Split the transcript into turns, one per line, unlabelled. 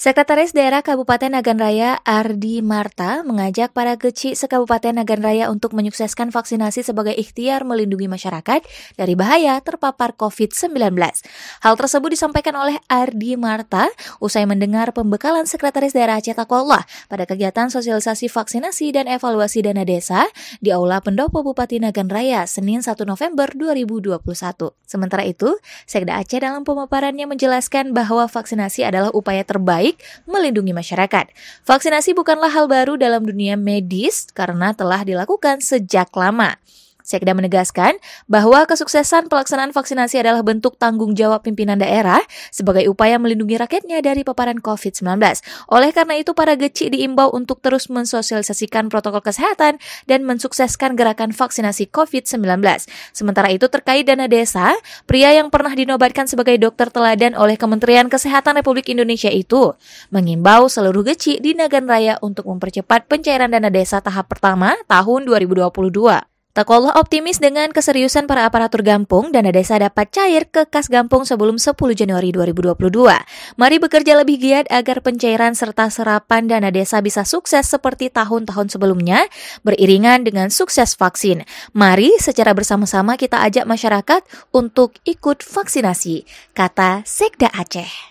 Sekretaris Daerah Kabupaten Nagan Raya Ardi Marta mengajak para kecil sekabupaten Nagan Raya untuk menyukseskan vaksinasi sebagai ikhtiar melindungi masyarakat dari bahaya terpapar COVID-19. Hal tersebut disampaikan oleh Ardi Marta usai mendengar pembekalan Sekretaris Daerah Cetakollah pada kegiatan sosialisasi vaksinasi dan evaluasi dana desa di Aula Pendopo Bupati Nagan Raya Senin 1 November 2021. Sementara itu, Sekda Aceh dalam pemaparannya menjelaskan bahwa vaksinasi adalah upaya terbaik baik melindungi masyarakat. Vaksinasi bukanlah hal baru dalam dunia medis karena telah dilakukan sejak lama. Sekda menegaskan bahwa kesuksesan pelaksanaan vaksinasi adalah bentuk tanggung jawab pimpinan daerah sebagai upaya melindungi rakyatnya dari paparan COVID-19. Oleh karena itu, para geci diimbau untuk terus mensosialisasikan protokol kesehatan dan mensukseskan gerakan vaksinasi COVID-19. Sementara itu, terkait dana desa, pria yang pernah dinobatkan sebagai dokter teladan oleh Kementerian Kesehatan Republik Indonesia itu mengimbau seluruh geci di Nagan Raya untuk mempercepat pencairan dana desa tahap pertama tahun 2022. Takwallah optimis dengan keseriusan para aparatur gampung dana desa dapat cair ke kas gampung sebelum 10 Januari 2022. Mari bekerja lebih giat agar pencairan serta serapan dana desa bisa sukses seperti tahun-tahun sebelumnya beriringan dengan sukses vaksin. Mari secara bersama-sama kita ajak masyarakat untuk ikut vaksinasi, kata Sekda Aceh.